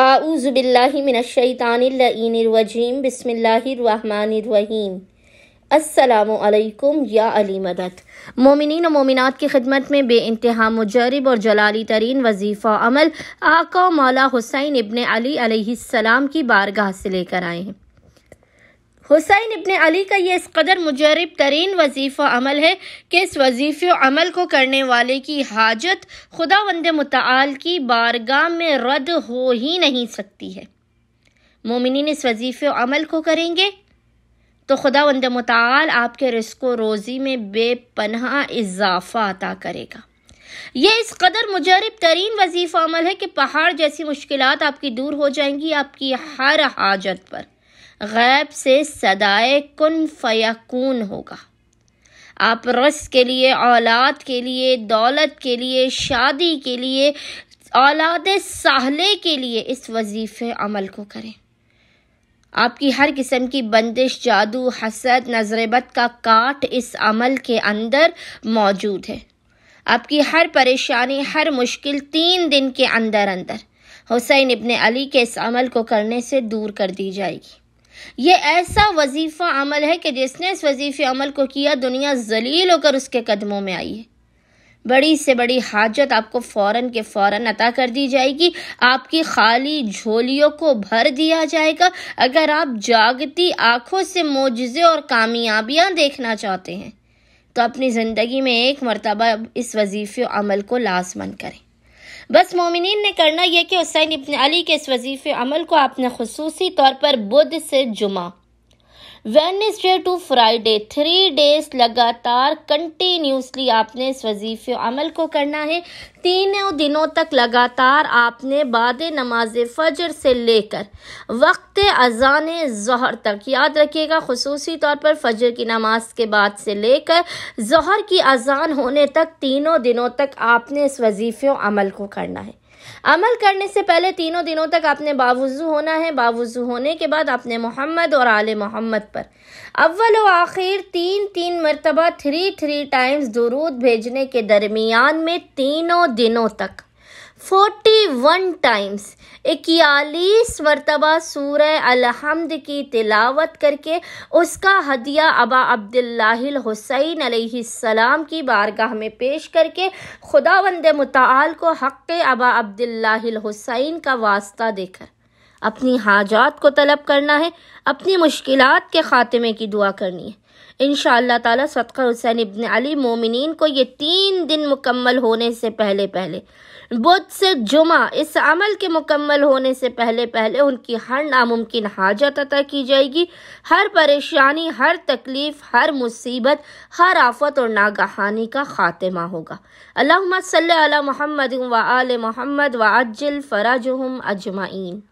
आऊज़बिल्लिमिनशैतानरवजीम बसमीम अल्लाम या अली मदद मोमिन और मोमिनत की खिदमत में बे इंतहा मुजरब और जलाली तरीन वजीफ़ा अमल आका मौला हुसैन इबन अली सलाम की बारगाह से लेकर आए हैं हुसैन इबन अली का ये इस कदर मुजरब तरीन वजीफ़ अमल है कि इस वजीफ़ अमल को करने वाले की हाजत खुदा वंद मताल की बारगाह में रद्द हो ही नहीं सकती है मोमिन इस वजीफ़ अमल को करेंगे तो खुदा वंद मताल आपके रिस्को रोज़ी में बेपनहा इजाफ़ा अता करेगा ये इस कदर मुजरब तरीन वजीफ़ अमल है कि पहाड़ जैसी मुश्किल आपकी दूर हो जाएंगी आपकी हर हाजत पर गैब से सदाए कन फ़याकून होगा आप रस के लिए औलाद के लिए दौलत के लिए शादी के लिए औलाद साहले के लिए इस वजीफ़े अमल को करें आपकी हर किस्म की बंदिश जादू हसद नजरबत का काट इस अमल के अंदर मौजूद है आपकी हर परेशानी हर मुश्किल तीन दिन के अंदर अंदर हुसैन इबन अली के इस अमल को करने से दूर कर दी जाएगी ये ऐसा वजीफ़ा अमल है कि जिसने इस वजीफ़े अमल को किया दुनिया जलील होकर उसके कदमों में आई है बड़ी से बड़ी हाजत आपको फौरन के फौरन अता कर दी जाएगी आपकी खाली झोलियों को भर दिया जाएगा अगर आप जागती आंखों से मोजे और कामयाबियां देखना चाहते हैं तो अपनी ज़िंदगी में एक मरतबा इस वजीफ़े अमल को लाजमन करें बस मोमिन ने करना यह कि हुसैन इबन अली के इस वजीफ़ अमल को आपने खसूसी तौर पर बुध से जुमा Wednesday to Friday three days लगातार कंटिन्यूसली आपने इस वजीफ़े अमल को करना है तीनों दिनों तक लगातार आपने बाद नमाज फजर से लेकर वक्त अजान जहर तक याद रखिएगा खसूस तौर पर फजर की नमाज के बाद से लेकर जहर की अजान होने तक तीनों दिनों तक आपने इस वजीफ़े अमल को करना है अमल करने से पहले तीनों दिनों तक आपने बावजू होना है बावजू होने के बाद आपने मोहम्मद और आल मोहम्मद पर अव्वल व आखिर तीन तीन मरतबा थ्री थ्री टाइम्स दरूद भेजने के दरमियान में तीनों दिनों तक फोर्टी वन टाइम्स इक्यालीस मरतबा सूर अलहमद की तिलावत करके उसका हदिया अबा अब्दुल्लाहिल हुसैन अलैहिस्सलाम की बारगाह में पेश करके खुदा वंद मताल को हक़ अबा अब्दुल्लाहिल हुसैन का वास्ता देकर अपनी हाजात को तलब करना है अपनी मुश्किलात के ख़ात्मे की दुआ करनी है इन ताला सदका हुसैन इब्न अली मोमिन को ये तीन दिन मुकम्मल होने से पहले पहले बुध से जुमा इस अमल के मुकम्मल होने से पहले पहले उनकी हर नामुमकिन हाजत अदा की जाएगी हर परेशानी हर तकलीफ़ हर मुसीबत हर आफत और नागहानी का ख़ात्मा होगा अल्लाह सल महमद व आल महमद व अज्जल फ़राजहम अजमाइन